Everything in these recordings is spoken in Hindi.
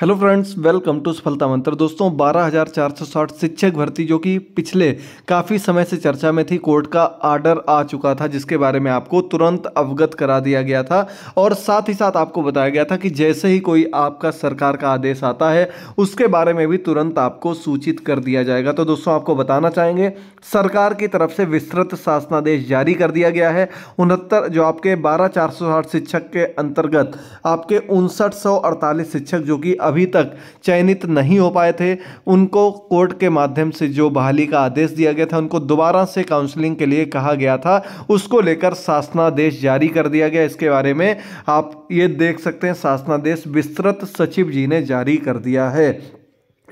हेलो फ्रेंड्स वेलकम टू सफलता मंत्र दोस्तों 12,460 शिक्षक भर्ती जो कि पिछले काफ़ी समय से चर्चा में थी कोर्ट का आर्डर आ चुका था जिसके बारे में आपको तुरंत अवगत करा दिया गया था और साथ ही साथ आपको बताया गया था कि जैसे ही कोई आपका सरकार का आदेश आता है उसके बारे में भी तुरंत आपको सूचित कर दिया जाएगा तो दोस्तों आपको बताना चाहेंगे सरकार की तरफ से विस्तृत शासनादेश जारी कर दिया गया है उनहत्तर जो आपके बारह शिक्षक के अंतर्गत आपके उनसठ शिक्षक जो कि अभी तक चयनित नहीं हो पाए थे उनको कोर्ट के माध्यम से जो बहाली का आदेश दिया गया था उनको दोबारा से काउंसलिंग के लिए कहा गया था उसको लेकर शासनादेश जारी कर दिया गया इसके बारे में आप ये देख सकते हैं शासनादेश विस्तृत सचिव जी ने जारी कर दिया है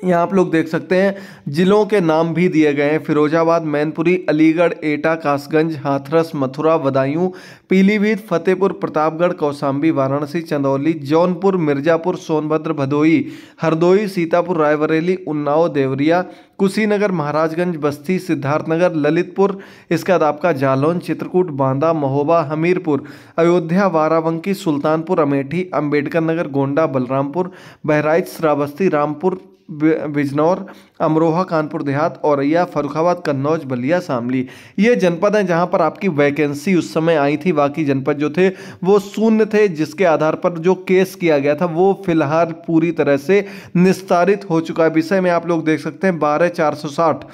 यहाँ आप लोग देख सकते हैं ज़िलों के नाम भी दिए गए हैं फिरोजाबाद मैनपुरी अलीगढ़ एटा कासगंज हाथरस मथुरा बदायूं पीलीभीत फतेहपुर प्रतापगढ़ कौसाम्बी वाराणसी चंदौली जौनपुर मिर्जापुर सोनभद्र भदोही हरदोई सीतापुर रायबरेली उन्नाव देवरिया कुशीनगर महाराजगंज बस्ती सिद्धार्थनगर ललितपुर इसके बाद आपका जालौन चित्रकूट बांदा महोबा हमीरपुर अयोध्या वाराबंकी सुल्तानपुर अमेठी अम्बेडकर नगर गोंडा बलरामपुर बहराइच श्रावस्ती रामपुर बिजनौर अमरोहा कानपुर देहात औरैया फरुखाबाद कन्नौज बलिया शामली ये जनपद हैं जहां पर आपकी वैकेंसी उस समय आई थी बाकी जनपद जो थे वो शून्य थे जिसके आधार पर जो केस किया गया था वो फिलहाल पूरी तरह से निस्तारित हो चुका है विषय में आप लोग देख सकते हैं बारह चार सौ साठ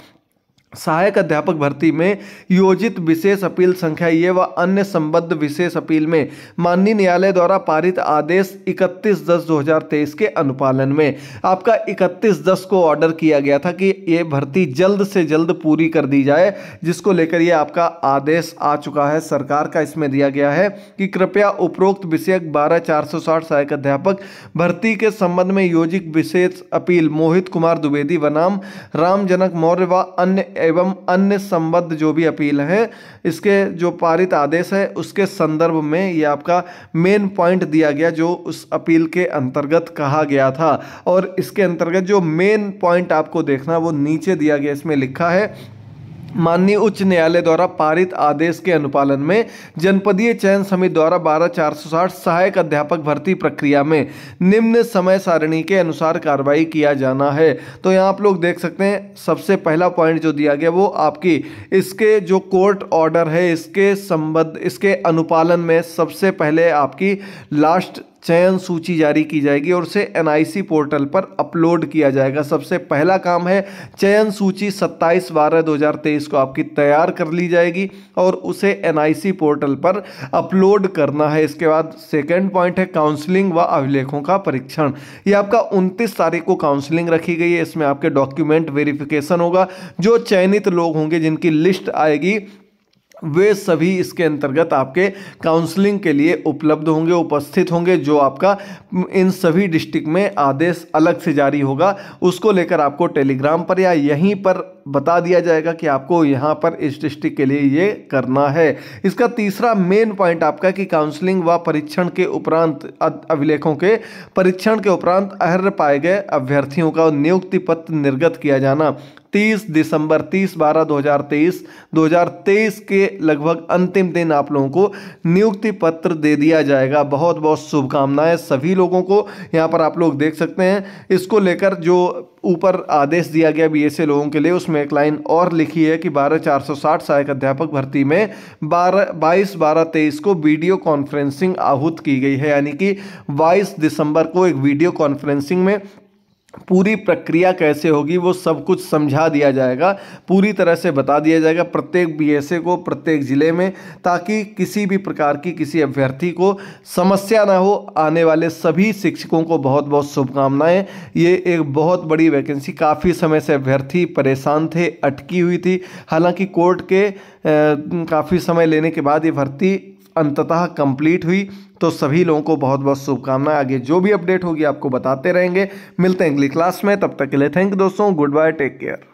सहायक अध्यापक भर्ती में योजित विशेष अपील संख्या ये व अन्य संबद्ध विशेष अपील में माननीय न्यायालय द्वारा पारित आदेश 31 दस 2023 के अनुपालन में आपका 31 दस को ऑर्डर किया गया था कि ये भर्ती जल्द से जल्द पूरी कर दी जाए जिसको लेकर ये आपका आदेश आ चुका है सरकार का इसमें दिया गया है कि कृपया उपरोक्त विषयक बारह चार सहायक अध्यापक भर्ती के संबंध में योजित विशेष अपील मोहित कुमार द्विवेदी बनाम रामजनक मौर्य व अन्य एवं अन्य संबद्ध जो भी अपील है इसके जो पारित आदेश है उसके संदर्भ में ये आपका मेन पॉइंट दिया गया जो उस अपील के अंतर्गत कहा गया था और इसके अंतर्गत जो मेन पॉइंट आपको देखना वो नीचे दिया गया इसमें लिखा है माननीय उच्च न्यायालय द्वारा पारित आदेश के अनुपालन में जनपदीय चयन समिति द्वारा बारह चार सौ साठ सहायक अध्यापक भर्ती प्रक्रिया में निम्न समय सारणी के अनुसार कार्रवाई किया जाना है तो यहाँ आप लोग देख सकते हैं सबसे पहला पॉइंट जो दिया गया वो आपकी इसके जो कोर्ट ऑर्डर है इसके संबद्ध इसके अनुपालन में सबसे पहले आपकी लास्ट चयन सूची जारी की जाएगी और उसे एनआईसी पोर्टल पर अपलोड किया जाएगा सबसे पहला काम है चयन सूची 27 बारह 2023 को आपकी तैयार कर ली जाएगी और उसे एनआईसी पोर्टल पर अपलोड करना है इसके बाद सेकेंड पॉइंट है काउंसलिंग व अभिलेखों का परीक्षण ये आपका उनतीस तारीख को काउंसलिंग रखी गई है इसमें आपके डॉक्यूमेंट वेरिफिकेशन होगा जो चयनित लोग होंगे जिनकी लिस्ट आएगी वे सभी इसके अंतर्गत आपके काउंसलिंग के लिए उपलब्ध होंगे उपस्थित होंगे जो आपका इन सभी डिस्ट्रिक्ट में आदेश अलग से जारी होगा उसको लेकर आपको टेलीग्राम पर या यहीं पर बता दिया जाएगा कि आपको यहाँ पर इस डिस्ट्रिक्ट के लिए ये करना है इसका तीसरा मेन पॉइंट आपका कि काउंसलिंग व परीक्षण के उपरांत अभिलेखों के परीक्षण के उपरांत अहर पाए गए अभ्यर्थियों का नियुक्ति पत्र निर्गत किया जाना 30 दिसंबर 30 बारह 2023 2023 के लगभग अंतिम दिन आप लोगों को नियुक्ति पत्र दे दिया जाएगा बहुत बहुत शुभकामनाएं सभी लोगों को यहाँ पर आप लोग देख सकते हैं इसको लेकर जो ऊपर आदेश दिया गया बी एस लोगों के लिए उसमें एक लाइन और लिखी है कि बारह चार सौ साठ सहायक अध्यापक भर्ती में बारह बाईस बारह तेईस को वीडियो कॉन्फ्रेंसिंग आहूत की गई है यानी कि बाईस दिसंबर को एक वीडियो कॉन्फ्रेंसिंग में पूरी प्रक्रिया कैसे होगी वो सब कुछ समझा दिया जाएगा पूरी तरह से बता दिया जाएगा प्रत्येक बीएसए को प्रत्येक ज़िले में ताकि किसी भी प्रकार की किसी अभ्यर्थी को समस्या ना हो आने वाले सभी शिक्षकों को बहुत बहुत शुभकामनाएं ये एक बहुत बड़ी वैकेंसी काफ़ी समय से अभ्यर्थी परेशान थे अटकी हुई थी हालांकि कोर्ट के काफ़ी समय लेने के बाद ये भर्ती अंततः कंप्लीट हुई तो सभी लोगों को बहुत बहुत शुभकामनाएं आगे जो भी अपडेट होगी आपको बताते रहेंगे मिलते हैं अगली क्लास में तब तक के लिए थैंक दोस्तों गुड बाय टेक केयर